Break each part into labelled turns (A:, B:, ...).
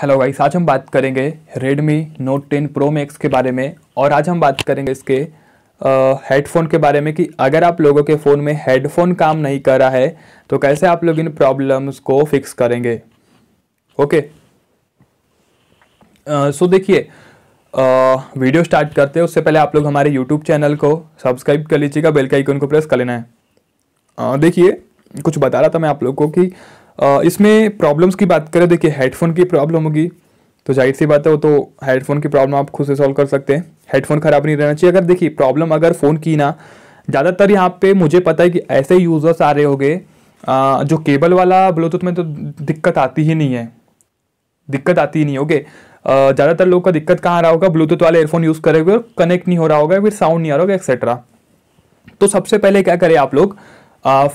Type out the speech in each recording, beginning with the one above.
A: hello guys आज हम बात करेंगे Redmi Note 10 Pro Max के बारे में और आज हम बात करेंगे इसके हेडफोन के बारे में कि अगर आप लोगों के फ़ोन में हेडफोन काम नहीं कर रहा है तो कैसे आप लोग इन प्रॉब्लम्स को फिक्स करेंगे ओके सो देखिए वीडियो स्टार्ट करते हैं उससे पहले आप लोग हमारे यूट्यूब चैनल को सब्सक्राइब कर लीजिएगा बेल का आइकन को प्रेस कर लेना है देखिए कुछ बता रहा था मैं आप लोग को कि इसमें प्रॉब्लम्स की बात करें देखिए हेडफोन की प्रॉब्लम होगी तो जाहिर सी बात है वो तो हेडफोन की प्रॉब्लम आप खुद से सॉल्व कर सकते हैं हेडफोन ख़राब नहीं रहना चाहिए अगर देखिए प्रॉब्लम अगर फ़ोन की ना ज़्यादातर यहाँ पे मुझे पता है कि ऐसे यूज़र्स आ रहे होंगे जो केबल वाला ब्लूटूथ में तो दिक्कत आती ही नहीं है दिक्कत आती ही नहीं ओके ज़्यादातर लोग का दिक्कत कहाँ आ रहा होगा ब्लूटूथ वाले एयरफोन यूज़ करे हुए कनेक्ट नहीं हो रहा होगा फिर साउंड नहीं आ रहा होगा एक्सेट्रा तो सबसे पहले क्या करें आप लोग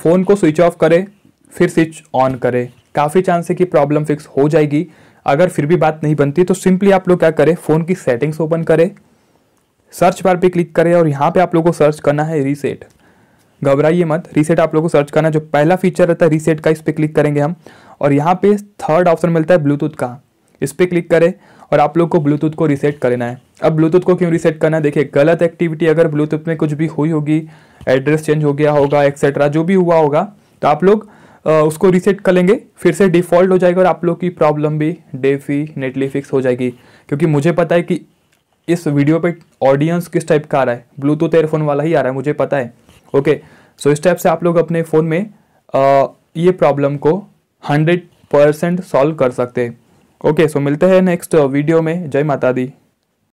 A: फ़ोन को स्विच ऑफ करें फिर स्विच ऑन करें काफ़ी चांस है कि प्रॉब्लम फिक्स हो जाएगी अगर फिर भी बात नहीं बनती तो सिंपली आप लोग क्या करें फ़ोन की सेटिंग्स ओपन करें सर्च बार पे क्लिक करें और यहाँ पे आप लोगों को सर्च करना है रीसेट घबराइए मत रीसेट आप लोगों को सर्च करना जो पहला फीचर रहता है रीसेट का इस पर क्लिक करेंगे हम और यहाँ पे थर्ड ऑप्शन मिलता है ब्लूटूथ का इस पर क्लिक करें और आप लोग को ब्लूटूथ को रीसेट लेना है अब ब्लूटूथ को क्यों रीसेट करना है देखिए गलत एक्टिविटी अगर ब्लूटूथ में कुछ भी हुई होगी एड्रेस चेंज हो गया होगा एक्सेट्रा जो भी हुआ होगा तो आप लोग उसको रीसेट कर लेंगे फिर से डिफ़ॉल्ट हो जाएगा और आप लोग की प्रॉब्लम भी डे फी नेटली फिक्स हो जाएगी क्योंकि मुझे पता है कि इस वीडियो पे ऑडियंस किस टाइप का आ रहा है ब्लूटूथ एयरफोन वाला ही आ रहा है मुझे पता है ओके सो इस टाइप से आप लोग अपने फ़ोन में आ, ये प्रॉब्लम को हंड्रेड परसेंट सॉल्व कर सकते हैं ओके सो मिलते हैं नेक्स्ट वीडियो में जय माता दी